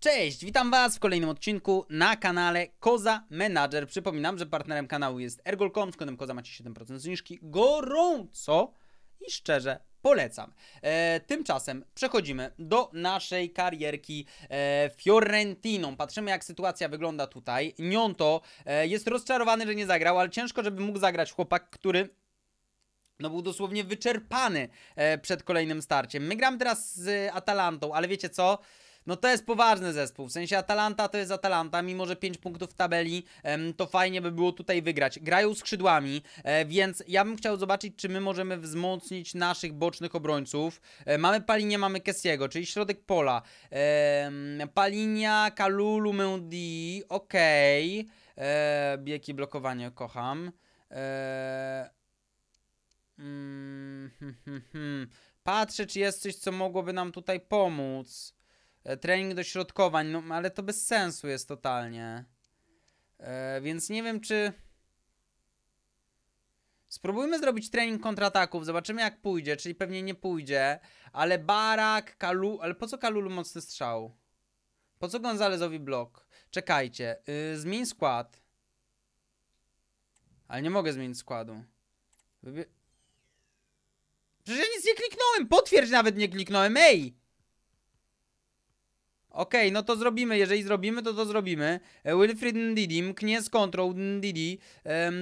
Cześć, witam Was w kolejnym odcinku na kanale Koza Manager. Przypominam, że partnerem kanału jest ergol.com, z kodem Koza macie 7% zniżki. Gorąco i szczerze polecam. E, tymczasem przechodzimy do naszej karierki e, Fiorentiną. Patrzymy jak sytuacja wygląda tutaj. Nionto e, jest rozczarowany, że nie zagrał, ale ciężko, żeby mógł zagrać chłopak, który no był dosłownie wyczerpany e, przed kolejnym starciem. My gramy teraz z Atalantą, ale wiecie co? No to jest poważny zespół, w sensie Atalanta to jest Atalanta, mimo że 5 punktów w tabeli, to fajnie by było tutaj wygrać. Grają skrzydłami, e, więc ja bym chciał zobaczyć, czy my możemy wzmocnić naszych bocznych obrońców. E, mamy Palinia, mamy Kessiego, czyli środek pola. Palinia, Kalulu, Mendy, okej. E, Bieki blokowanie kocham. Mm, hmm, hmm, hmm. Patrzę, czy jest coś, co mogłoby nam tutaj pomóc. E, trening dośrodkowań, no ale to bez sensu jest totalnie. E, więc nie wiem, czy... Spróbujmy zrobić trening kontrataków, zobaczymy jak pójdzie, czyli pewnie nie pójdzie, ale Barak, Kalu... Ale po co Kalulu mocny strzał? Po co Gonzalezowi blok? Czekajcie, y, zmień skład. Ale nie mogę zmienić składu. Wybie... Przecież ja nic nie kliknąłem, potwierdź nawet nie kliknąłem, ej! Okej, okay, no to zrobimy, jeżeli zrobimy, to to zrobimy. E, Wilfried Ndidi, z Control Ndidi.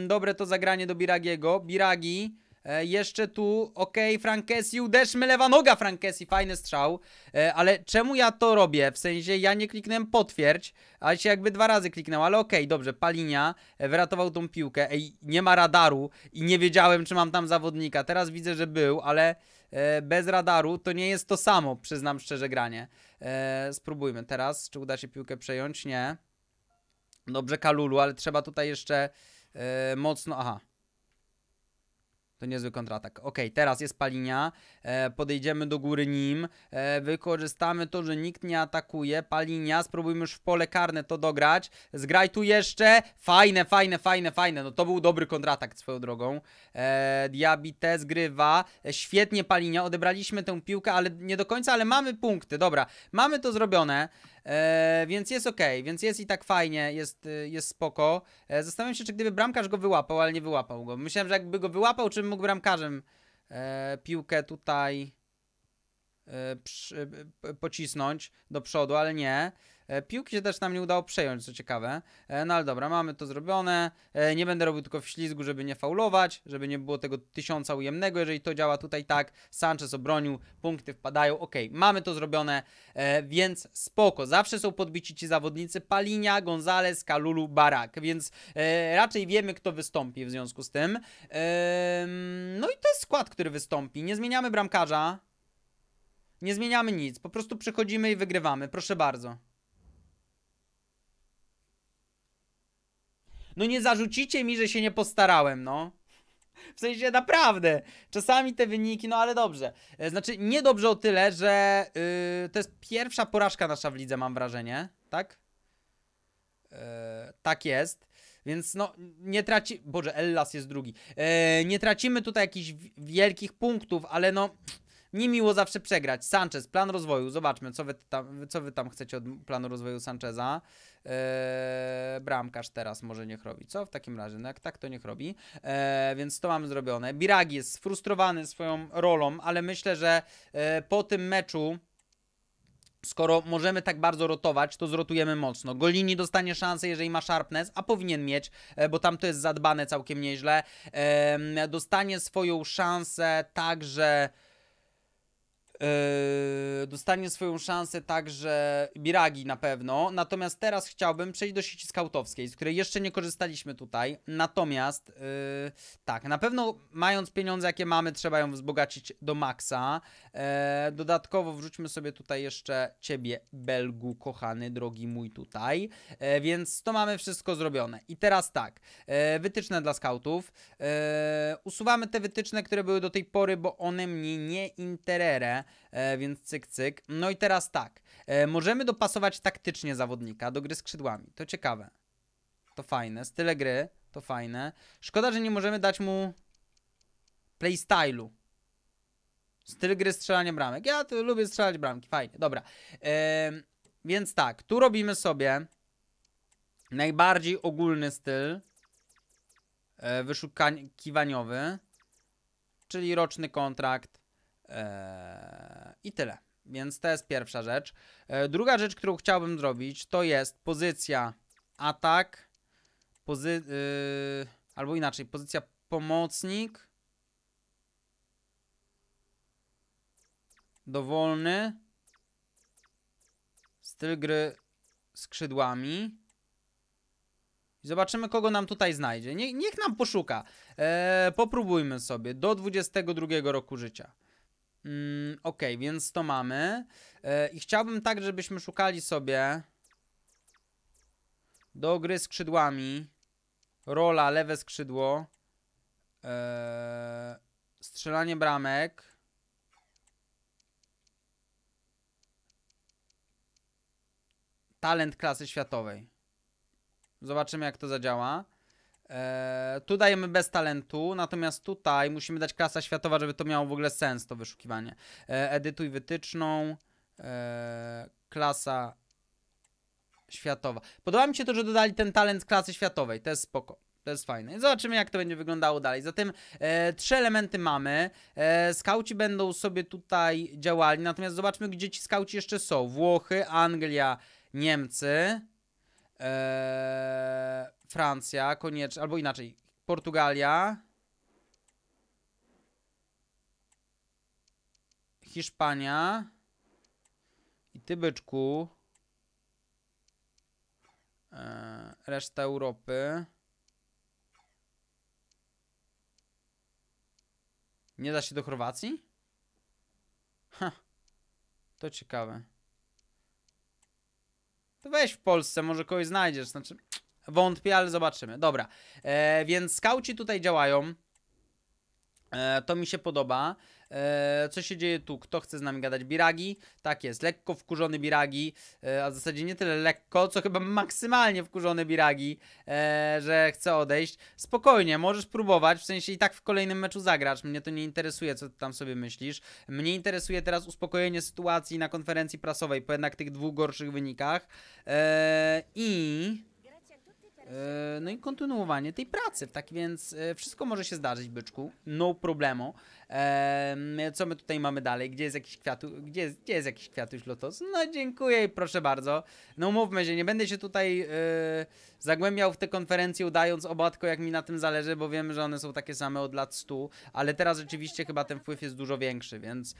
dobre to zagranie do Biragiego. Biragi. E, jeszcze tu, okej, okay, Frankesi, uderzmy lewa noga Frankesi, fajny strzał. E, ale czemu ja to robię? W sensie ja nie kliknąłem potwierdź, ale się jakby dwa razy kliknął, ale okej, okay, dobrze, Palinia e, wyratował tą piłkę. Ej, nie ma radaru i nie wiedziałem, czy mam tam zawodnika. Teraz widzę, że był, ale e, bez radaru to nie jest to samo, przyznam szczerze granie. E, spróbujmy teraz, czy uda się piłkę przejąć? Nie. Dobrze Kalulu, ale trzeba tutaj jeszcze e, mocno... Aha, to niezły kontratak. Ok, teraz jest Palinia. E, podejdziemy do góry nim. E, wykorzystamy to, że nikt nie atakuje. Palinia, spróbujmy już w pole karne to dograć. Zgraj tu jeszcze. Fajne, fajne, fajne, fajne. No to był dobry kontratak swoją drogą. E, Diabite zgrywa. E, świetnie Palinia. Odebraliśmy tę piłkę, ale nie do końca, ale mamy punkty. Dobra, mamy to zrobione. E, więc jest ok, więc jest i tak fajnie, jest, y, jest spoko. E, zastanawiam się, czy gdyby bramkarz go wyłapał, ale nie wyłapał go. Myślałem, że jakby go wyłapał, czy mógł bramkarzem e, piłkę tutaj e, przy, pocisnąć do przodu, ale nie. E, piłki się też nam nie udało przejąć, co ciekawe. E, no ale dobra, mamy to zrobione. E, nie będę robił tylko w ślizgu, żeby nie faulować, żeby nie było tego tysiąca ujemnego, jeżeli to działa tutaj tak. Sanchez obronił, punkty wpadają. Ok, mamy to zrobione, więc spoko. Zawsze są podbici ci zawodnicy Palinia, Gonzales, Kalulu, Barak, więc raczej wiemy, kto wystąpi w związku z tym. No i to jest skład, który wystąpi. Nie zmieniamy bramkarza. Nie zmieniamy nic, po prostu przychodzimy i wygrywamy. Proszę bardzo. No nie zarzucicie mi, że się nie postarałem, no. W sensie naprawdę, czasami te wyniki, no ale dobrze. E, znaczy, niedobrze o tyle, że yy, to jest pierwsza porażka nasza w lidze, mam wrażenie, tak? Yy, tak jest. Więc no, nie traci... Boże, Ellas jest drugi. Yy, nie tracimy tutaj jakichś wielkich punktów, ale no... Niemiło zawsze przegrać. Sanchez, plan rozwoju. Zobaczmy, co wy tam, co wy tam chcecie od planu rozwoju Sancheza. Eee, bramkarz teraz może niech robi. Co w takim razie? No jak tak, to niech robi. Eee, więc to mamy zrobione. Biragi jest sfrustrowany swoją rolą, ale myślę, że eee, po tym meczu skoro możemy tak bardzo rotować, to zrotujemy mocno. Golini dostanie szansę, jeżeli ma sharpness, a powinien mieć, e, bo tam to jest zadbane całkiem nieźle. Eee, dostanie swoją szansę także Yy, dostanie swoją szansę także Miragi na pewno. Natomiast teraz chciałbym przejść do sieci skautowskiej, z której jeszcze nie korzystaliśmy tutaj. Natomiast yy, tak, na pewno mając pieniądze, jakie mamy, trzeba ją wzbogacić do maksa. Yy, dodatkowo wrzućmy sobie tutaj jeszcze ciebie, Belgu, kochany, drogi mój tutaj. Yy, więc to mamy wszystko zrobione. I teraz tak, yy, wytyczne dla skautów. usuwamy te wytyczne, które były do tej pory, bo one mnie nie interesują E, więc cyk, cyk. No i teraz tak, e, możemy dopasować taktycznie zawodnika do gry skrzydłami, to ciekawe. To fajne, style gry, to fajne. Szkoda, że nie możemy dać mu playstylu. Styl gry strzelania bramek. Ja tu lubię strzelać bramki, fajnie, dobra. E, więc tak, tu robimy sobie najbardziej ogólny styl e, wyszukiwaniowy, czyli roczny kontrakt, Eee, I tyle. Więc to jest pierwsza rzecz. Eee, druga rzecz, którą chciałbym zrobić, to jest pozycja atak, pozy yy, albo inaczej, pozycja pomocnik, dowolny, styl gry skrzydłami. Zobaczymy, kogo nam tutaj znajdzie. Nie, niech nam poszuka. Eee, popróbujmy sobie do 22 roku życia. Mm, ok, więc to mamy. Yy, I chciałbym tak, żebyśmy szukali sobie do gry skrzydłami. Rola, lewe skrzydło. Yy, strzelanie bramek. Talent klasy światowej. Zobaczymy, jak to zadziała. E, tu dajemy bez talentu, natomiast tutaj musimy dać klasa światowa, żeby to miało w ogóle sens, to wyszukiwanie. E, edytuj wytyczną. E, klasa światowa. Podoba mi się to, że dodali ten talent klasy światowej. To jest spoko. To jest fajne. I zobaczymy, jak to będzie wyglądało dalej. Zatem e, trzy elementy mamy. E, skauci będą sobie tutaj działali, natomiast zobaczmy, gdzie ci skauci jeszcze są. Włochy, Anglia, Niemcy. E, Francja, koniecznie, albo inaczej, Portugalia, Hiszpania i ty, byczku, e, reszta Europy. Nie da się do Chorwacji? Ha, to ciekawe. To weź w Polsce, może kogoś znajdziesz. Znaczy, Wątpię, ale zobaczymy. Dobra, e, więc skauci tutaj działają. E, to mi się podoba. E, co się dzieje tu? Kto chce z nami gadać? Biragi? Tak jest, lekko wkurzony Biragi, e, a w zasadzie nie tyle lekko, co chyba maksymalnie wkurzony Biragi, e, że chce odejść. Spokojnie, możesz próbować, w sensie i tak w kolejnym meczu zagrasz. Mnie to nie interesuje, co ty tam sobie myślisz. Mnie interesuje teraz uspokojenie sytuacji na konferencji prasowej po jednak tych dwóch gorszych wynikach. E, I... E, no i kontynuowanie tej pracy. Tak więc e, wszystko może się zdarzyć, byczku. No problemu. E, co my tutaj mamy dalej? Gdzie jest jakiś kwiatu, gdzie jest, gdzie jest jakiś kwiatuś lotos? No dziękuję i proszę bardzo. No mówmy że nie będę się tutaj zagłębiał w te konferencje udając obatko jak mi na tym zależy, bo wiem, że one są takie same od lat 100, ale teraz rzeczywiście chyba ten wpływ jest dużo większy, więc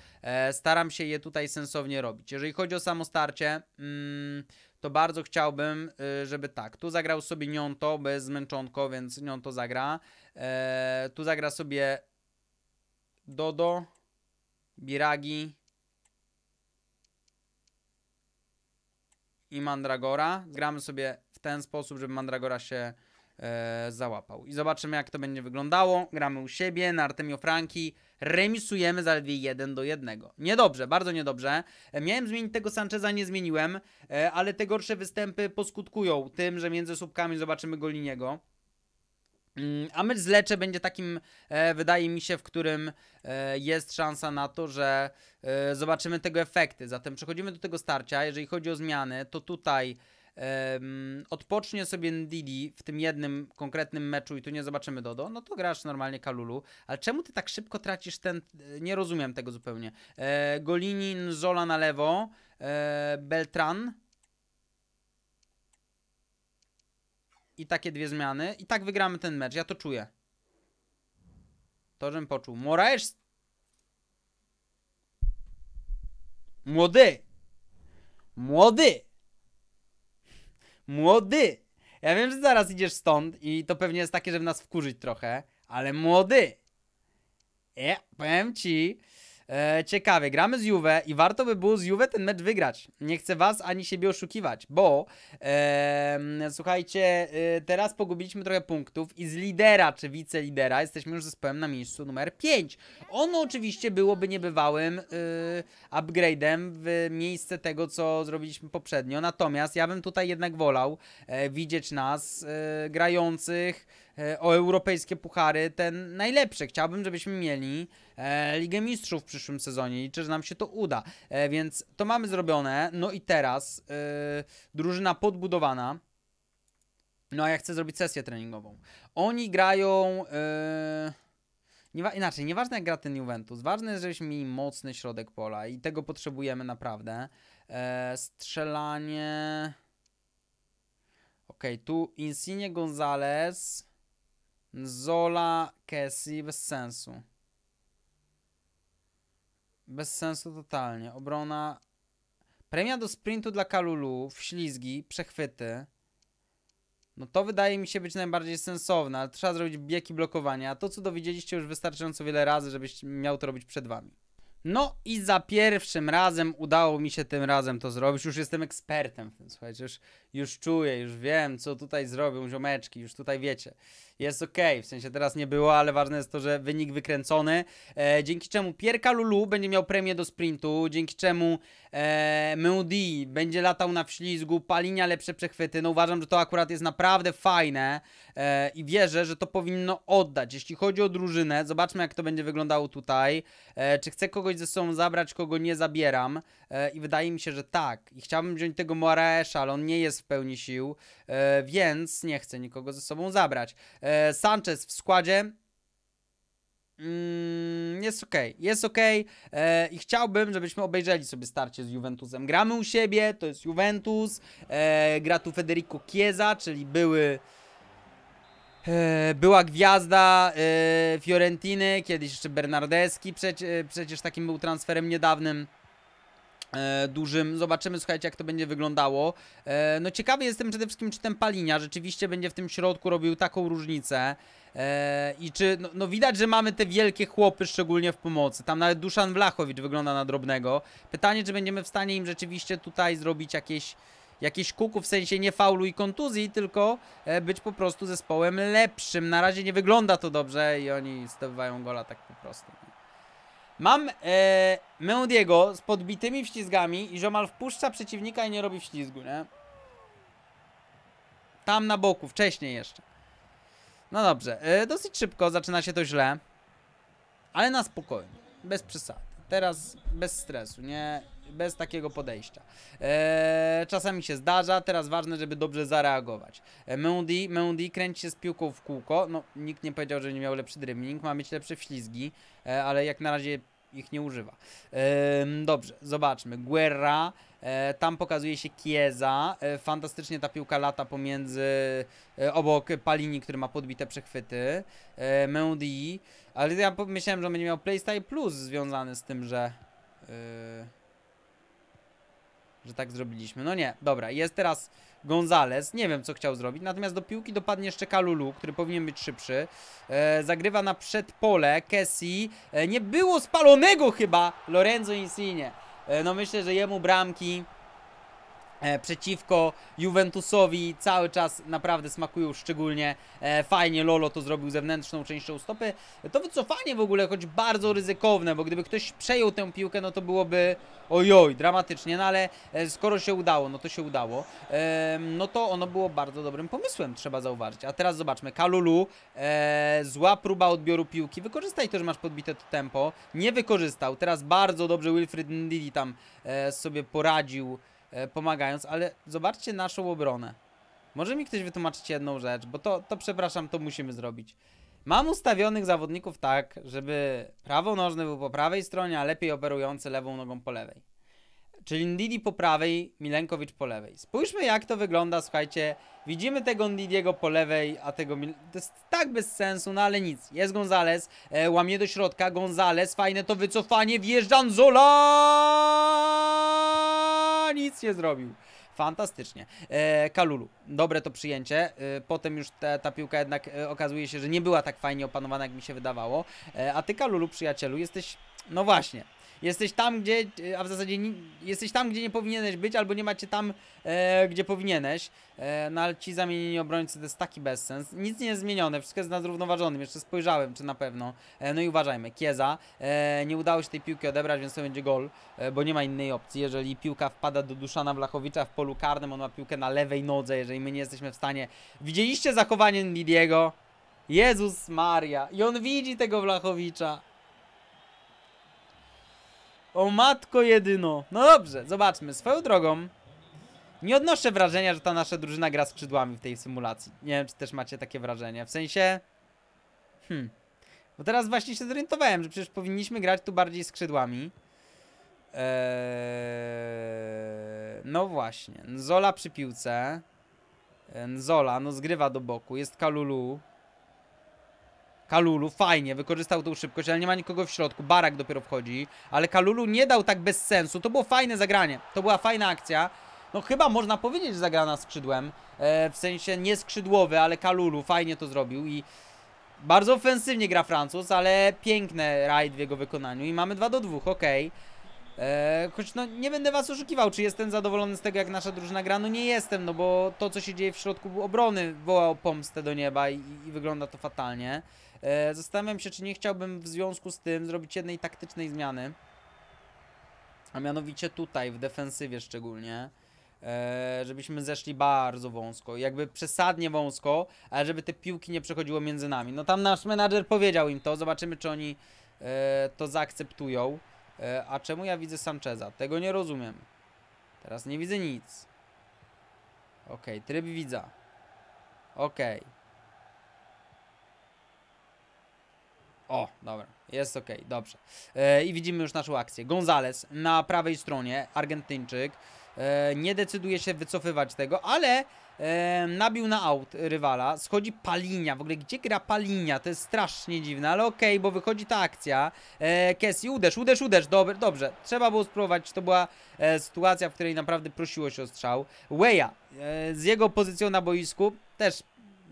staram się je tutaj sensownie robić. Jeżeli chodzi o samo starcie, mm, to bardzo chciałbym, y, żeby tak, tu zagrał sobie Nionto, bo jest zmęczonko, więc Nionto zagra. E, tu zagra sobie Dodo, Biragi i Mandragora. Gramy sobie w ten sposób, żeby Mandragora się e, załapał. I zobaczymy, jak to będzie wyglądało. Gramy u siebie na Artemio Franki. Remisujemy zaledwie 1 do 1. Niedobrze, bardzo niedobrze. E, miałem zmienić tego Sancheza, nie zmieniłem, e, ale te gorsze występy poskutkują tym, że między słupkami zobaczymy Goliniego. Mm, a mecz z Lecze będzie takim, e, wydaje mi się, w którym e, jest szansa na to, że e, zobaczymy tego efekty. Zatem przechodzimy do tego starcia. Jeżeli chodzi o zmiany, to tutaj um, odpocznie sobie Ndidi w tym jednym konkretnym meczu i tu nie zobaczymy Dodo, no to grasz normalnie Kalulu. Ale czemu ty tak szybko tracisz ten... E, nie rozumiem tego zupełnie. E, Golinin, Zola na lewo, e, Beltran... I takie dwie zmiany. I tak wygramy ten mecz. Ja to czuję. To, żem poczuł. Moraes Młody! Młody! Młody! Ja wiem, że zaraz idziesz stąd i to pewnie jest takie, żeby nas wkurzyć trochę, ale młody! Ja e, powiem ci, E, ciekawie, gramy z Juve i warto by było z Juve ten mecz wygrać. Nie chcę was ani siebie oszukiwać, bo e, słuchajcie, e, teraz pogubiliśmy trochę punktów i z lidera czy wicelidera jesteśmy już zespołem na miejscu numer 5. Ono oczywiście byłoby niebywałym e, upgrade'em w miejsce tego, co zrobiliśmy poprzednio. Natomiast ja bym tutaj jednak wolał e, widzieć nas e, grających E, o europejskie puchary, te najlepsze. Chciałbym, żebyśmy mieli e, Ligę Mistrzów w przyszłym sezonie. Liczę, że nam się to uda. E, więc to mamy zrobione. No i teraz drużyna podbudowana. No a ja chcę zrobić sesję treningową. Oni grają... Nie, inaczej, nieważne jak gra ten Juventus, ważne jest, żebyśmy mieli mocny środek pola i tego potrzebujemy naprawdę. strzelanie. Okej, okay, tu Insigne Gonzales. Zola Cassie bez sensu. Bez sensu totalnie. Obrona. Premia do sprintu dla Kalulu, w ślizgi, przechwyty. No to wydaje mi się być najbardziej sensowne, ale trzeba zrobić bieg blokowania. A to, co dowiedzieliście już wystarczająco wiele razy, żebyś miał to robić przed wami. No i za pierwszym razem udało mi się tym razem to zrobić. Już jestem ekspertem w tym, słuchajcie. Już, już czuję, już wiem, co tutaj zrobią ziomeczki, już tutaj wiecie. Jest ok, w sensie teraz nie było, ale ważne jest to, że wynik wykręcony. E, dzięki czemu Pierka Lulu będzie miał premię do sprintu, dzięki czemu e, Moody będzie latał na wślizgu, Palinia lepsze przechwyty. No uważam, że to akurat jest naprawdę fajne e, i wierzę, że to powinno oddać. Jeśli chodzi o drużynę, zobaczmy jak to będzie wyglądało tutaj. E, czy chce kogoś kogoś ze sobą zabrać, kogo nie zabieram e, i wydaje mi się, że tak. I chciałbym wziąć tego Moraesza, ale on nie jest w pełni sił, e, więc nie chcę nikogo ze sobą zabrać. E, Sanchez w składzie Mm, jest ok, jest ok e, i chciałbym, żebyśmy obejrzeli sobie starcie z Juventusem. Gramy u siebie, to jest Juventus, e, gra tu Federico Chiesa, czyli były E, była gwiazda e, Fiorentiny, kiedyś jeszcze Bernardeski, przecież takim był transferem niedawnym e, dużym. Zobaczymy, słuchajcie, jak to będzie wyglądało. No ciekawy jestem przede wszystkim, czy ten Palinia rzeczywiście będzie w tym środku robił taką różnicę. I czy, no, no widać, że mamy te wielkie chłopy, szczególnie w pomocy. Tam nawet Duszan Wlachowicz wygląda na drobnego. Pytanie, czy będziemy w stanie im rzeczywiście tutaj zrobić jakieś jakiś kuku, w sensie nie faulu i kontuzji, tylko e, być po prostu zespołem lepszym. Na razie nie wygląda to dobrze i oni zdobywają gola tak po prostu. No. Mam e, Meudiego z podbitymi wślizgami i Żomal wpuszcza przeciwnika i nie robi wślizgu, nie? Tam na boku, wcześniej jeszcze. No dobrze, e, dosyć szybko zaczyna się to źle. Ale na spokojnie, bez przesady. Teraz bez stresu, nie, bez takiego podejścia. E, czasami się zdarza, teraz ważne, żeby dobrze zareagować. E, Mendy, Mendy kręci się z piłką w kółko, no nikt nie powiedział, że nie miał lepszy dribbling, ma mieć lepsze wślizgi, e, ale jak na razie ich nie używa. E, dobrze, zobaczmy. Guerra, e, tam pokazuje się Kieza. E, fantastycznie ta piłka lata pomiędzy, e, obok Palini, który ma podbite przechwyty. Mendy, ale ja myślałem, że on będzie miał playstyle plus związany z tym, że że tak zrobiliśmy. No nie, dobra, jest teraz Gonzales, nie wiem co chciał zrobić, natomiast do piłki dopadnie jeszcze Kalulu, który powinien być szybszy. E, zagrywa na przedpole Kessi, e, nie było spalonego chyba Lorenzo Insigne. E, no myślę, że jemu bramki E, przeciwko Juventusowi cały czas naprawdę smakują szczególnie e, fajnie Lolo to zrobił zewnętrzną częścią stopy to wycofanie w ogóle choć bardzo ryzykowne bo gdyby ktoś przejął tę piłkę no to byłoby ojoj dramatycznie no ale e, skoro się udało no to się udało no to ono było bardzo dobrym pomysłem trzeba zauważyć a teraz zobaczmy Kalulu zła próba odbioru piłki wykorzystaj to że masz podbite to tempo nie wykorzystał teraz bardzo dobrze Wilfried Ndidi tam sobie poradził E, pomagając, ale zobaczcie naszą obronę. Może mi ktoś wytłumaczyć jedną rzecz, bo to, to przepraszam, to musimy zrobić. Mam ustawionych zawodników tak, żeby prawonożny był po prawej stronie, a lepiej operujący lewą nogą po lewej. Czyli Ndidi po prawej, Milenkowicz po lewej. Spójrzmy jak to wygląda, słuchajcie. Widzimy tego Ndidiego po lewej, a tego... Mil... To jest tak bez sensu, no ale nic. Jest Gonzales, e, łamie do środka, Gonzales, fajne to wycofanie, wjeżdża Zola! nic nie zrobił. Fantastycznie. E, Kalulu, dobre to przyjęcie. E, potem już ta, ta piłka jednak e, okazuje się, że nie była tak fajnie opanowana, jak mi się wydawało. a ty, Kalulu, przyjacielu, jesteś, no właśnie, Jesteś tam, gdzie, e, a w zasadzie jesteś tam, gdzie nie powinieneś być, albo nie macie tam, e, gdzie powinieneś. E, no ale ci zamienieni obrońcy to jest taki bezsens. Nic nie jest zmienione, wszystko jest na zrównoważonym. Jeszcze spojrzałem, czy na pewno. E, no i uważajmy, Kieza. E, nie udało się tej piłki odebrać, więc to będzie gol, e, bo nie ma innej opcji. Jeżeli piłka wpada do Duszana Blachowicza w polu karnym, on ma piłkę na lewej nodze, jeżeli my nie jesteśmy w stanie. Widzieliście zachowanie Lidiego? Jezus Maria. I on widzi tego Blachowicza. O matko jedyno. No dobrze, zobaczmy. Swoją drogą nie odnoszę wrażenia, że ta nasza drużyna gra skrzydłami w tej symulacji. Nie wiem, czy też macie takie wrażenie. W sensie... Hmm. Bo teraz właśnie się zorientowałem, że przecież powinniśmy grać tu bardziej skrzydłami. Eee... No właśnie. Zola przy piłce. Zola, no zgrywa do boku. Jest Kalulu. Kalulu, fajnie, wykorzystał tą szybkość, ale nie ma nikogo w środku, Barak dopiero wchodzi, ale Kalulu nie dał tak bez sensu, to było fajne zagranie, to była fajna akcja, no chyba można powiedzieć że zagrana skrzydłem, e, w sensie nie skrzydłowy, ale Kalulu fajnie to zrobił i bardzo ofensywnie gra Francuz, ale piękne rajd w jego wykonaniu i mamy 2 do 2, ok. E, choć no nie będę was oszukiwał, czy jestem zadowolony z tego jak nasza drużyna gra, no nie jestem, no bo to co się dzieje w środku obrony woła o pomstę do nieba i, i wygląda to fatalnie. E, zastanawiam się, czy nie chciałbym w związku z tym zrobić jednej taktycznej zmiany. A mianowicie tutaj, w defensywie szczególnie. E, żebyśmy zeszli bardzo wąsko, jakby przesadnie wąsko, ale żeby te piłki nie przechodziło między nami. No tam nasz menadżer powiedział im to, zobaczymy czy oni e, to zaakceptują. A czemu ja widzę Sancheza? Tego nie rozumiem. Teraz nie widzę nic. Okej, okay, tryb widza. Okej. Okay. O, dobra, jest ok, dobrze. E, I widzimy już naszą akcję. Gonzales na prawej stronie, Argentyńczyk. E, nie decyduje się wycofywać tego, ale e, nabił na aut rywala. Schodzi Palinia, w ogóle gdzie gra Palinia? To jest strasznie dziwne, ale okej, okay, bo wychodzi ta akcja. E, Kessi, uderz, uderz, uderz, Dobry, dobrze. Trzeba było spróbować, to była e, sytuacja, w której naprawdę prosiło się o strzał. Weya e, z jego pozycją na boisku też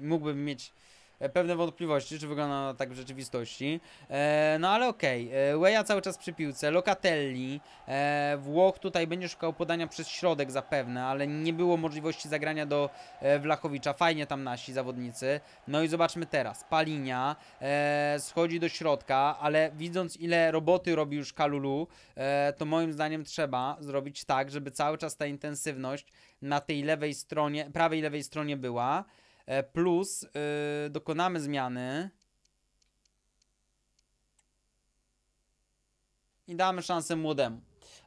mógłbym mieć E, pewne wątpliwości, czy wygląda tak w rzeczywistości. E, no ale okej, okay. E, cały czas przy piłce, Locatelli, e, Włoch tutaj będzie szukał podania przez środek zapewne, ale nie było możliwości zagrania do e, Wlachowicza, fajnie tam nasi zawodnicy. No i zobaczmy teraz, Palinia e, schodzi do środka, ale widząc ile roboty robi już Kalulu, e, to moim zdaniem trzeba zrobić tak, żeby cały czas ta intensywność na tej lewej stronie, prawej lewej stronie była. E, plus yy, dokonamy zmiany i damy szansę młodemu.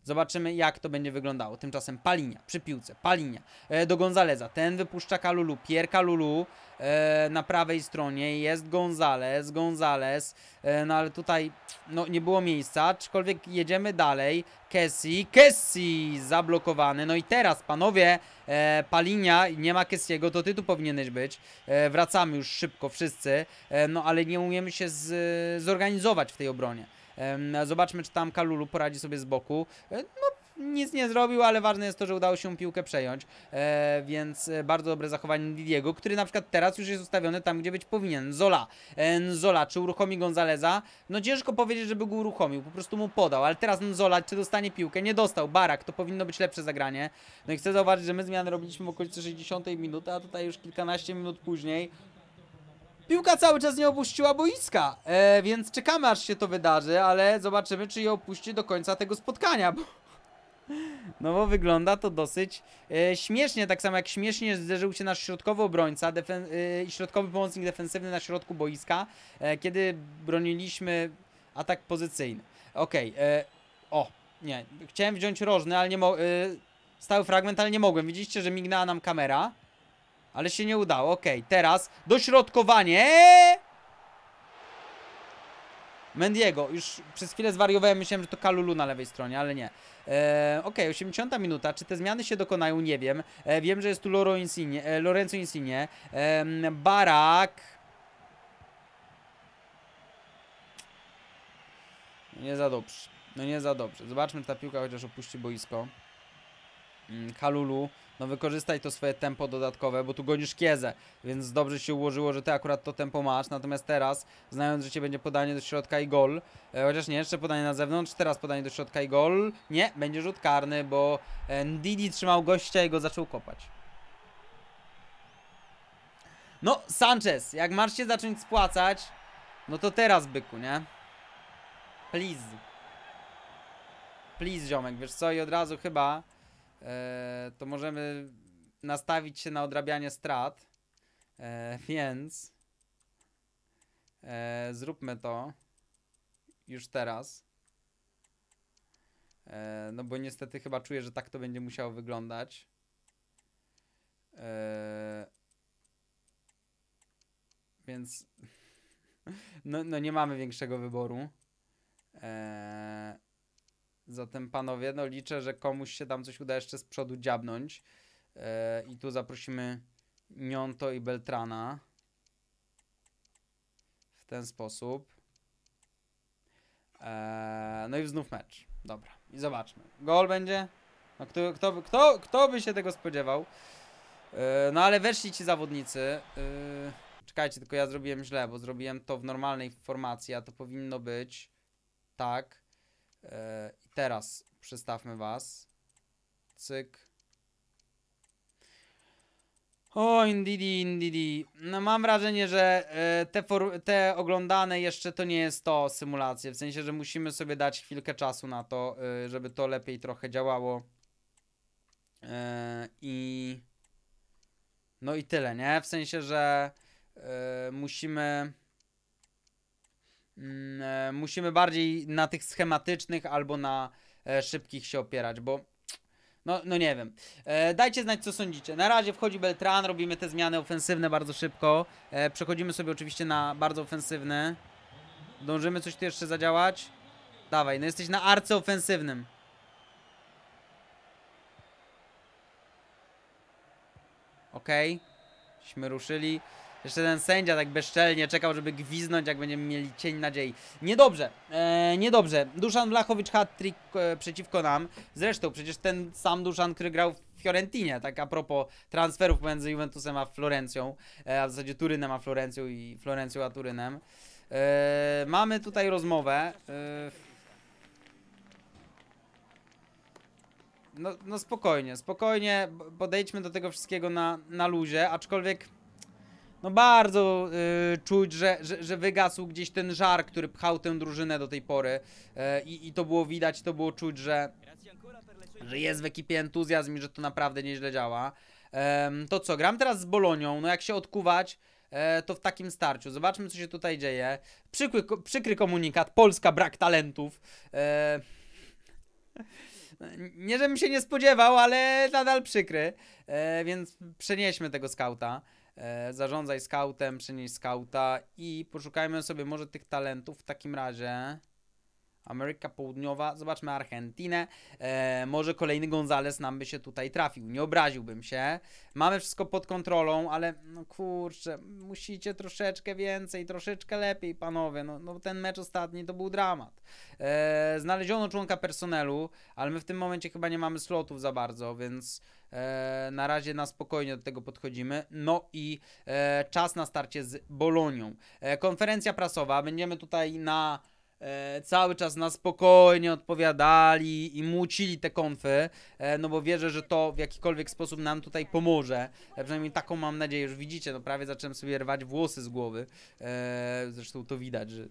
Zobaczymy, jak to będzie wyglądało. Tymczasem Palinia przy piłce, Palinia e, do Gonzaleza. Ten wypuszcza Kalulu, Pierre Kalulu e, na prawej stronie. Jest Gonzales, Gonzales, e, no ale tutaj no, nie było miejsca, aczkolwiek jedziemy dalej. Kessi, Kessi zablokowany. No i teraz, panowie, e, Palinia, nie ma Kessiego, to ty tu powinieneś być. E, wracamy już szybko wszyscy, e, no ale nie umiemy się z, zorganizować w tej obronie. Zobaczmy, czy tam Kalulu poradzi sobie z boku. E, no, nic nie zrobił, ale ważne jest to, że udało się piłkę przejąć, e, więc e, bardzo dobre zachowanie Didiego, który na przykład teraz już jest ustawiony tam, gdzie być powinien. Zola, e, Zola, czy uruchomi Gonzaleza? No ciężko powiedzieć, żeby go uruchomił, po prostu mu podał, ale teraz Zola, czy dostanie piłkę? Nie dostał, Barak, to powinno być lepsze zagranie. No i chcę zauważyć, że my zmiany robiliśmy w okolicy 60 minuty, a tutaj już kilkanaście minut później Piłka cały czas nie opuściła boiska, e, więc czekamy aż się to wydarzy, ale zobaczymy czy je opuści do końca tego spotkania, bo... No bo wygląda to dosyć e, śmiesznie, tak samo jak śmiesznie zderzył się nasz środkowy obrońca e, i e, środkowy pomocnik defensywny na środku boiska, e, kiedy broniliśmy atak pozycyjny. Okej, okay, e, o, nie, chciałem wziąć rożny, ale nie mogłem stały fragment, ale nie mogłem. Widzieliście, że mignęła nam kamera. Ale się nie udało. Ok, teraz dośrodkowanie. Mendiego. Już przez chwilę zwariowałem. Myślałem, że to Kalulu na lewej stronie, ale nie. E, ok, 80 minuta. Czy te zmiany się dokonają? Nie wiem. E, wiem, że jest tu Loro Insigne, e, Lorenzo Insigne. Barak. No nie za dobrze. No nie za dobrze. Zobaczmy, czy ta piłka chociaż opuści boisko. Mm, Kalulu, no wykorzystaj to swoje tempo dodatkowe, bo tu gonisz Kiezę, więc dobrze się ułożyło, że ty akurat to tempo masz, natomiast teraz, znając, że cię będzie podanie do środka i gol, e, chociaż nie, jeszcze podanie na zewnątrz, teraz podanie do środka i gol, nie, będzie rzut karny, bo e, Ndidi trzymał gościa i go zaczął kopać. No, Sanchez, jak masz się zacząć spłacać, no to teraz, byku, nie? Please. Please, ziomek, wiesz co, i od razu chyba... E, to możemy nastawić się na odrabianie strat. E, więc e, zróbmy to już teraz. No bo niestety chyba czuję, że tak to będzie musiało wyglądać. Więc no, no, nie mamy większego wyboru. Eee... Zatem panowie, no liczę, że komuś się tam coś uda jeszcze z przodu dziabnąć. E, I tu zaprosimy Nionto i Beltrana. W ten sposób. E, no i znów mecz. Dobra, i zobaczmy. Gol będzie? No kto, kto, kto, kto by się tego spodziewał? E, no ale weszli ci zawodnicy. Czekajcie, tylko ja zrobiłem źle, bo zrobiłem to w normalnej formacji, a to powinno być tak. E, I teraz przystawmy was. Cyk. O, Indidi, Indidi. No mam wrażenie, że e, te, te oglądane jeszcze to nie jest to symulacje. W sensie, że musimy sobie dać chwilkę czasu na to, e, żeby to lepiej trochę działało. I... No i tyle, nie? W sensie, że musimy Mm, e, musimy bardziej na tych schematycznych albo na e, szybkich się opierać, bo no, no nie wiem. E, dajcie znać, co sądzicie. Na razie wchodzi Beltran, robimy te zmiany ofensywne bardzo szybko. przechodzimy sobie oczywiście na bardzo ofensywny. Dążymy coś tu jeszcze zadziałać? Dawaj, no jesteś na arce ofensywnym. Okej. Okay.Śmy ruszyli. Jeszcze ten sędzia tak bezczelnie czekał, żeby gwiznąć, jak będziemy mieli cień nadziei. Niedobrze, e, niedobrze. Duszan Blachowicz hat-trick e, przeciwko nam. Zresztą przecież ten sam Duszan, który grał w Fiorentinie, tak a propos transferów między Juventusem a Florencją, e, a w zasadzie Turynem a Florencją i Florencją a Turynem. E, mamy tutaj rozmowę. E, no, no spokojnie, spokojnie podejdźmy do tego wszystkiego na, na luzie, aczkolwiek no bardzo y, czuć, że, że, że wygasł gdzieś ten żar, który pchał tę drużynę do tej pory e, i, y, i to było widać, to było czuć, że, że jest w ekipie entuzjazm i że to naprawdę nieźle działa. to co, gram teraz z Bolonią, no jak się odkuwać, e, to w takim starciu. Zobaczmy, co się tutaj dzieje. Przykry, przykry komunikat, Polska brak talentów. E, nie, żebym się nie spodziewał, ale nadal przykry, e, więc przenieśmy tego skauta. E, zarządzaj scoutem, przynieś scouta i poszukajmy sobie może tych talentów w takim razie Ameryka Południowa, zobaczmy Argentynę. E, może kolejny Gonzales nam by się tutaj trafił. Nie obraziłbym się. Mamy wszystko pod kontrolą, ale no kurczę, musicie troszeczkę więcej, troszeczkę lepiej, panowie. No, no ten mecz ostatni to był dramat. E, znaleziono członka personelu, ale my w tym momencie chyba nie mamy slotów za bardzo, więc e, na razie na spokojnie do tego podchodzimy. No i e, czas na starcie z Bolonią. E, konferencja prasowa, będziemy tutaj na E, cały czas na spokojnie odpowiadali i mucili te konfy, e, no bo wierzę, że to w jakikolwiek sposób nam tutaj pomoże. E, przynajmniej taką mam nadzieję, już widzicie, no prawie zacząłem sobie rwać włosy z głowy. zresztą to widać, że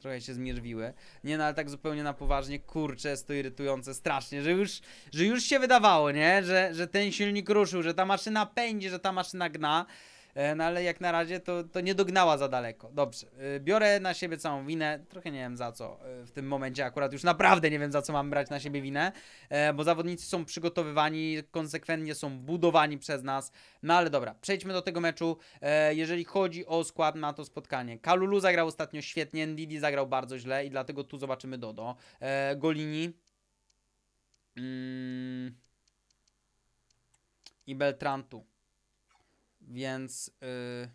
trochę się zmierzwiły. Nie, no ale tak zupełnie na poważnie, kurczę, jest to irytujące strasznie, że już, że już się wydawało, nie? Że, że ten silnik ruszył, że ta maszyna pędzi, że ta maszyna gna. E, no ale jak na razie to, to nie dognała za daleko. Dobrze, e, biorę na siebie całą winę. Trochę nie wiem za co e, w tym momencie akurat już naprawdę nie wiem za co mam brać na siebie winę, bo zawodnicy są przygotowywani, konsekwentnie są budowani przez nas. No ale dobra, przejdźmy do tego meczu. Jeżeli chodzi o skład na to spotkanie. Kalulu zagrał ostatnio świetnie, Ndidi zagrał bardzo źle i dlatego tu zobaczymy Dodo. Golini. Mm. I Beltrantu. Więc yy,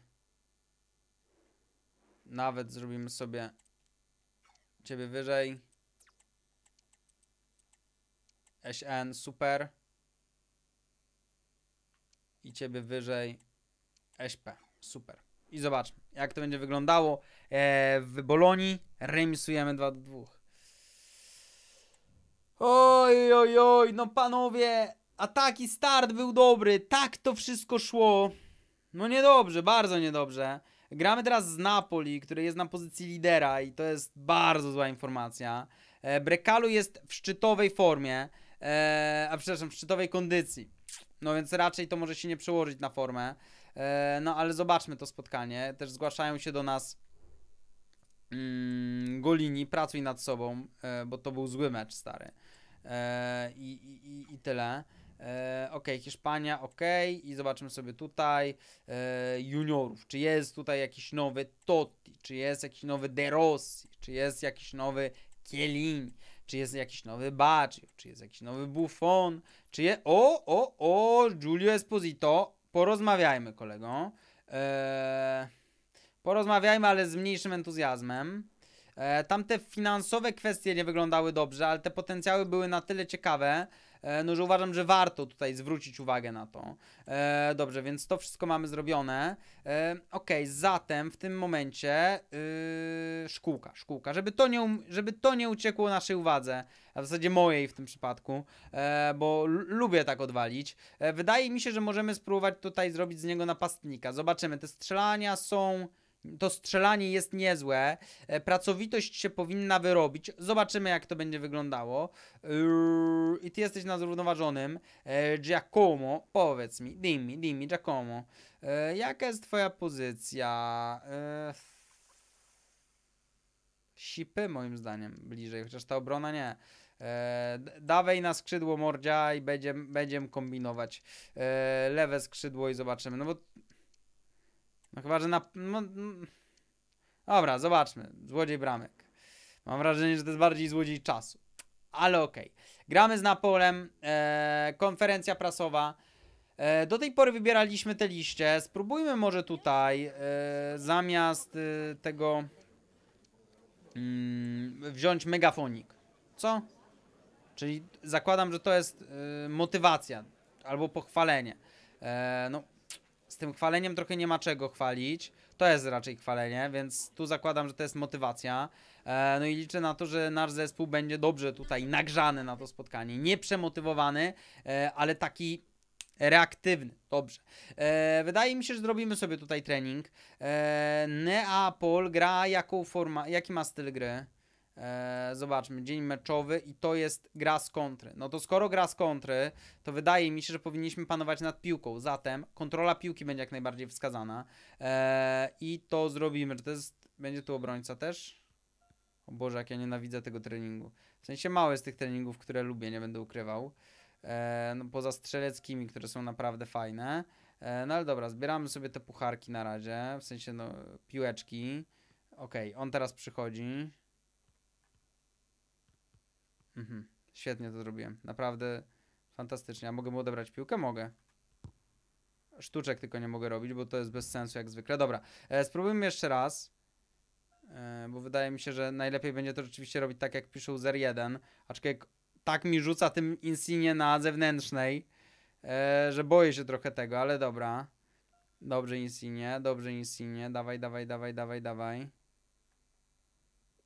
nawet zrobimy sobie ciebie wyżej. SN, super. I ciebie wyżej. SP, super. I zobaczmy, jak to będzie wyglądało. E, w Bolonii remisujemy 2 do 2. Oj, oj, oj, no panowie, ataki start był dobry, tak to wszystko szło. No niedobrze, bardzo niedobrze. Gramy teraz z Napoli, który jest na pozycji lidera i to jest bardzo zła informacja. E, Brekalu jest w szczytowej formie, e, a przepraszam, w szczytowej kondycji. No więc raczej to może się nie przełożyć na formę. E, no ale zobaczmy to spotkanie. Też zgłaszają się do nas mm, Golini, pracuj nad sobą, bo to był zły mecz, stary. I, i, i tyle. E, ok, Hiszpania, ok. I zobaczymy sobie tutaj e, juniorów. Czy jest tutaj jakiś nowy Totti, czy jest jakiś nowy De Rossi, czy jest jakiś nowy Kielin? czy jest jakiś nowy Baggio, czy jest jakiś nowy Buffon, czy jest... O, o, o, Giulio Esposito. Porozmawiajmy, kolego. E, porozmawiajmy, ale z mniejszym entuzjazmem. E, tamte finansowe kwestie nie wyglądały dobrze, ale te potencjały były na tyle ciekawe, E, no, że uważam, że warto tutaj zwrócić uwagę na to. E, dobrze, więc to wszystko mamy zrobione. E, ok, zatem w tym momencie y, szkółka, szkółka, żeby to, nie, um, żeby to nie uciekło naszej uwadze, a w zasadzie mojej w tym przypadku, e, bo lubię tak odwalić. E, wydaje mi się, że możemy spróbować tutaj zrobić z niego napastnika. Zobaczymy, te strzelania są to strzelanie jest niezłe, e, pracowitość się powinna wyrobić, zobaczymy jak to będzie wyglądało. Yy, I ty jesteś na zrównoważonym. E, Giacomo, powiedz mi, dimmi, dimmi, Giacomo, e, jaka jest twoja pozycja? Sipy moim zdaniem bliżej, chociaż ta obrona nie. E, dawaj na skrzydło mordzia i będziemy, kombinować lewe skrzydło i zobaczymy. No bo no chyba, że na... No, no, dobra, zobaczmy. Złodziej bramek. Mam wrażenie, że to jest bardziej złodziej czasu. Ale okej. Okay. Gramy z Napolem. E, konferencja prasowa. E, do tej pory wybieraliśmy te liście. Spróbujmy może tutaj e, zamiast e, tego mm, wziąć megafonik. Co? Czyli zakładam, że to jest e, motywacja albo pochwalenie. E, no, z tym chwaleniem trochę nie ma czego chwalić. To jest raczej chwalenie, więc tu zakładam, że to jest motywacja. E, no i liczę na to, że nasz zespół będzie dobrze tutaj nagrzany na to spotkanie. Nie przemotywowany, e, ale taki reaktywny. Dobrze. E, wydaje mi się, że zrobimy sobie tutaj trening. Neapol gra jaką forma, jaki ma styl gry? Eee, zobaczmy, dzień meczowy i to jest gra z kontry. No to skoro gra z kontry, to wydaje mi się, że powinniśmy panować nad piłką. Zatem kontrola piłki będzie jak najbardziej wskazana. Eee, I to zrobimy. Czy to jest, będzie tu obrońca też? O Boże, jak ja nienawidzę tego treningu. W sensie mało jest tych treningów, które lubię, nie będę ukrywał. Eee, no poza strzeleckimi, które są naprawdę fajne. Eee, no ale dobra, zbieramy sobie te pucharki na razie. W sensie, no, piłeczki. Okej, okay, on teraz przychodzi. Mhm. Świetnie to zrobiłem. Naprawdę fantastycznie. A mogę mu odebrać piłkę? Mogę. Sztuczek tylko nie mogę robić, bo to jest bez sensu jak zwykle. Dobra, e, spróbujmy jeszcze raz. E, bo wydaje mi się, że najlepiej będzie to rzeczywiście robić tak, jak piszą 01. Aczkolwiek tak mi rzuca tym Insigne na zewnętrznej, e, że boję się trochę tego, ale dobra. Dobrze Insigne, dobrze Insigne. Dawaj, dawaj, dawaj, dawaj, dawaj.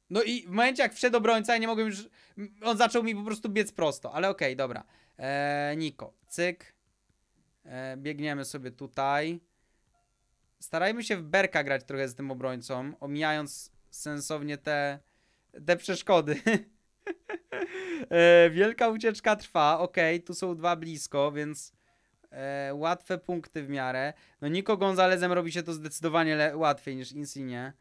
No i w momencie jak wszedł obrońca, ja nie mogłem już... On zaczął mi po prostu biec prosto, ale okej, okay, dobra. Eee, Niko, cyk. Eee, biegniemy sobie tutaj. Starajmy się w berka grać trochę z tym obrońcą, omijając sensownie te, te przeszkody. eee, wielka ucieczka trwa, okej, okay, tu są dwa blisko, więc... E, łatwe punkty w miarę. No Niko Gonzalezem robi się to zdecydowanie łatwiej niż Insigne.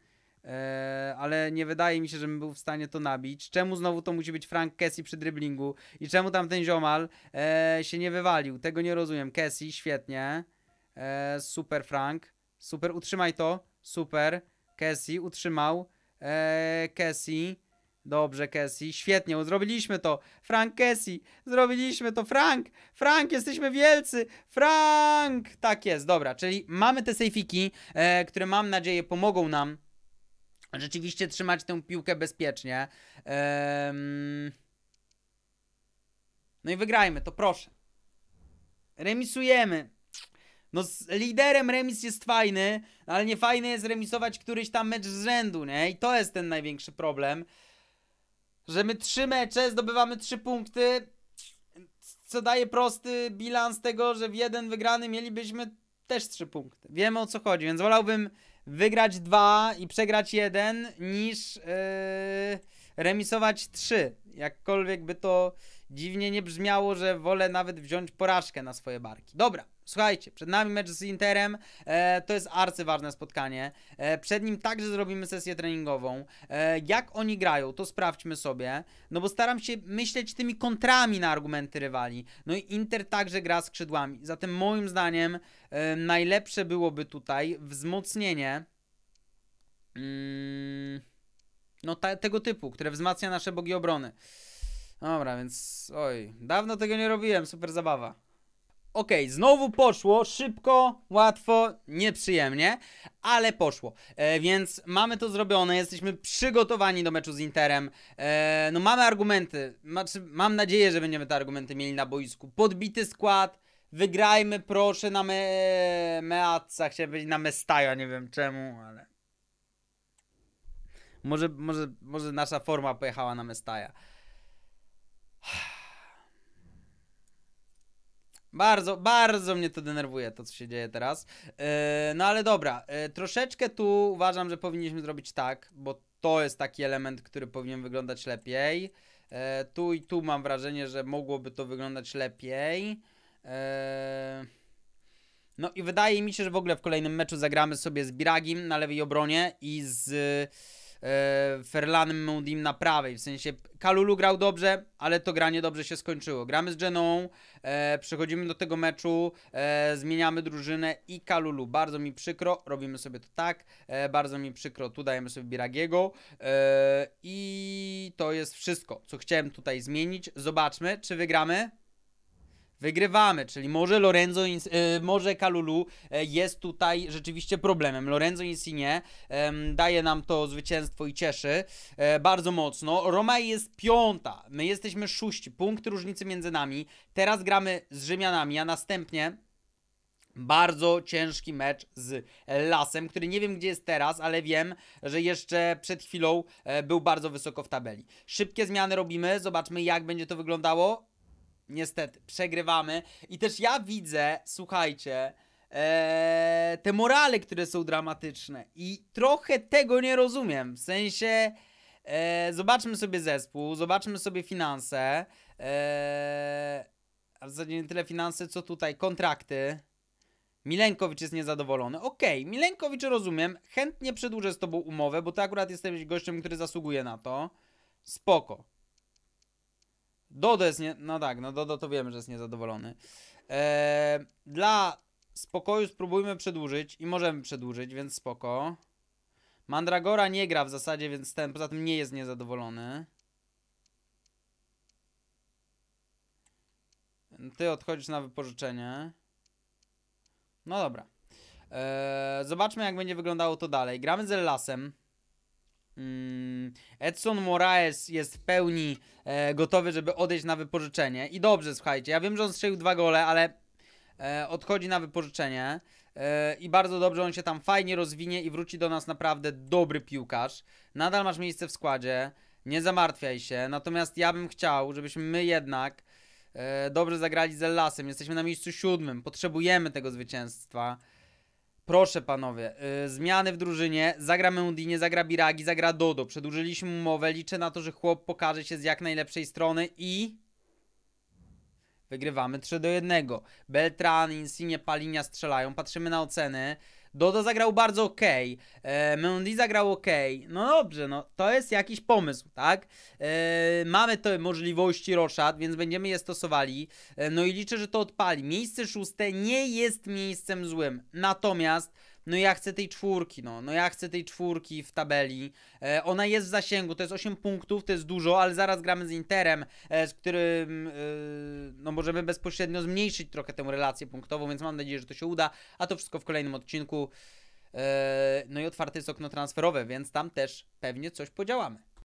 E, ale nie wydaje mi się, żebym był w stanie to nabić. Czemu znowu to musi być Frank Kessie przy dryblingu? I czemu tam ten ziomal e, się nie wywalił? Tego nie rozumiem. Kessie, świetnie. E, super Frank. Super, utrzymaj to. Super. Kessie, utrzymał. Eee, Dobrze, Kessie. Świetnie, zrobiliśmy to. Frank Kessie, zrobiliśmy to. Frank, Frank, jesteśmy wielcy. Frank! Tak jest, dobra. Czyli mamy te sejfiki, e, które mam nadzieję pomogą nam rzeczywiście trzymać tę piłkę bezpiecznie. Um... No i wygrajmy, to proszę. Remisujemy. No z liderem remis jest fajny, no, ale nie fajne jest remisować któryś tam mecz z rzędu, nie? I to jest ten największy problem. Że my trzy mecze zdobywamy trzy punkty, co daje prosty bilans tego, że w jeden wygrany mielibyśmy też trzy punkty. Wiemy o co chodzi, więc wolałbym wygrać dwa i przegrać jeden niż yy, remisować trzy. Jakkolwiek by to dziwnie nie brzmiało, że wolę nawet wziąć porażkę na swoje barki. Dobra, słuchajcie, przed nami mecz z Interem, e, to jest arcyważne spotkanie. E, przed nim także zrobimy sesję treningową. E, jak oni grają, to sprawdźmy sobie, no bo staram się myśleć tymi kontrami na argumenty rywali. No i Inter także gra skrzydłami, zatem moim zdaniem e, najlepsze byłoby tutaj wzmocnienie... Mm, no ta, tego typu, które wzmacnia nasze bogi obrony. Dobra, więc oj, dawno tego nie robiłem, super zabawa. OK, znowu poszło, szybko, łatwo, nieprzyjemnie, ale poszło. E, więc mamy to zrobione, jesteśmy przygotowani do meczu z Interem. E, no mamy argumenty, mam nadzieję, że będziemy te argumenty mieli na boisku. Podbity skład, wygrajmy proszę na me Meatca, chciałem powiedzieć na Mestaja, nie wiem czemu, ale... Może, może, może nasza forma pojechała na Mestaja. Bardzo, bardzo mnie to denerwuje, to co się dzieje teraz. E, no ale dobra, e, troszeczkę tu uważam, że powinniśmy zrobić tak, bo to jest taki element, który powinien wyglądać lepiej. E, tu i tu mam wrażenie, że mogłoby to wyglądać lepiej. no i wydaje mi się, że w ogóle w kolejnym meczu zagramy sobie z Biragim na lewej obronie i z E, Ferlanem Moudim na prawej. W sensie Kalulu grał dobrze, ale to granie dobrze się skończyło. Gramy z Geną, e, przechodzimy do tego meczu, e, zmieniamy drużynę i Kalulu. Bardzo mi przykro, robimy sobie to tak, e, bardzo mi przykro, tu dajemy sobie Biragiego e, i to jest wszystko, co chciałem tutaj zmienić. Zobaczmy, czy wygramy. Wygrywamy, czyli może Lorenzo, y, może Kalulu e, jest tutaj rzeczywiście problemem. Lorenzo Insigne daje nam to zwycięstwo i cieszy e, bardzo mocno. Roma jest piąta, my jesteśmy szóści, punkt różnicy między nami. Teraz gramy z Rzymianami, a następnie bardzo ciężki mecz z Lasem, który nie wiem gdzie jest teraz, ale wiem, że jeszcze przed chwilą e, był bardzo wysoko w tabeli. Szybkie zmiany robimy, zobaczmy jak będzie to wyglądało niestety przegrywamy. I też ja widzę, słuchajcie, ee, te morale, które są dramatyczne. I trochę tego nie rozumiem. W sensie, e, zobaczmy sobie zespół, zobaczmy sobie finanse. E, a w zasadzie nie tyle finanse, co tutaj kontrakty. Milenkowicz jest niezadowolony. Okej, okay, Milenkowicz rozumiem, chętnie przedłużę z tobą umowę, bo ty akurat jesteś gościem, który zasługuje na to. Spoko. Dodo jest nie... No tak, no Dodo to wiemy, że jest niezadowolony. E, dla spokoju spróbujmy przedłużyć i możemy przedłużyć, więc spoko. Mandragora nie gra w zasadzie, więc ten poza tym nie jest niezadowolony. Ty odchodzisz na wypożyczenie. No dobra. Eee, zobaczmy jak będzie wyglądało to dalej. Gramy z Ellasem. Mm, Edson Moraes jest w pełni e, gotowy, żeby odejść na wypożyczenie. I dobrze, słuchajcie, ja wiem, że on strzelił dwa gole, ale e, odchodzi na wypożyczenie e, i bardzo dobrze on się tam fajnie rozwinie i wróci do nas naprawdę dobry piłkarz. Nadal masz miejsce w składzie, nie zamartwiaj się. Natomiast ja bym chciał, żebyśmy my jednak dobrze zagrali z Ellasem. Jesteśmy na miejscu siódmym, potrzebujemy tego zwycięstwa. Proszę panowie, yy, zmiany w drużynie, zagra Mendinie, zagra Biragi, zagra Dodo. Przedłużyliśmy umowę, liczę na to, że chłop pokaże się z jak najlepszej strony i... Wygrywamy 3 do 1. Beltran, Insigne, Palinia strzelają, patrzymy na oceny. Dodo zagrał bardzo ok, e, Mendy zagrał ok. No dobrze, no to jest jakiś pomysł, tak? E, mamy te możliwości roszad, więc będziemy je stosowali. E, no i liczę, że to odpali. Miejsce szóste nie jest miejscem złym. Natomiast no ja chcę tej czwórki, no, no ja chcę tej czwórki w tabeli. E, ona jest w zasięgu, to jest 8 punktów, to jest dużo, ale zaraz gramy z Interem, e, z którym e, no możemy bezpośrednio zmniejszyć trochę tę relację punktową, więc mam nadzieję, że to się uda, a to wszystko w kolejnym odcinku. E, no i otwarte jest okno transferowe, więc tam też pewnie coś podziałamy.